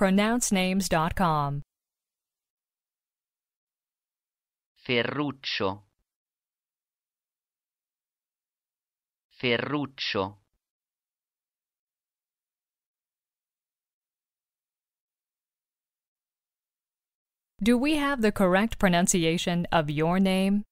pronouncenames.com. Ferruccio Ferruccio Do we have the correct pronunciation of your name?